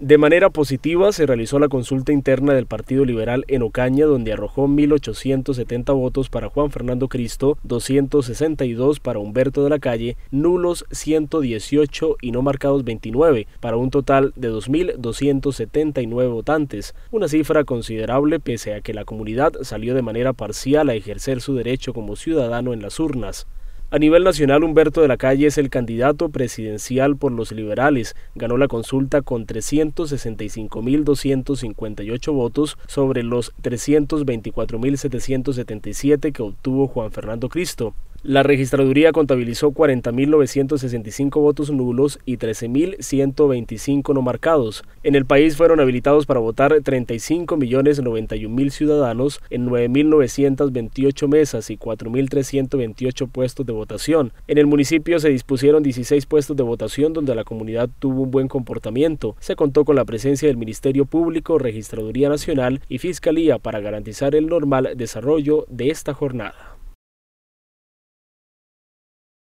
De manera positiva se realizó la consulta interna del Partido Liberal en Ocaña, donde arrojó 1.870 votos para Juan Fernando Cristo, 262 para Humberto de la Calle, nulos 118 y no marcados 29, para un total de 2.279 votantes, una cifra considerable pese a que la comunidad salió de manera parcial a ejercer su derecho como ciudadano en las urnas. A nivel nacional, Humberto de la Calle es el candidato presidencial por los liberales. Ganó la consulta con 365.258 votos sobre los 324.777 que obtuvo Juan Fernando Cristo. La registraduría contabilizó 40.965 votos nulos y 13.125 no marcados. En el país fueron habilitados para votar 35.091.000 ciudadanos en 9.928 mesas y 4.328 puestos de votación. En el municipio se dispusieron 16 puestos de votación donde la comunidad tuvo un buen comportamiento. Se contó con la presencia del Ministerio Público, Registraduría Nacional y Fiscalía para garantizar el normal desarrollo de esta jornada.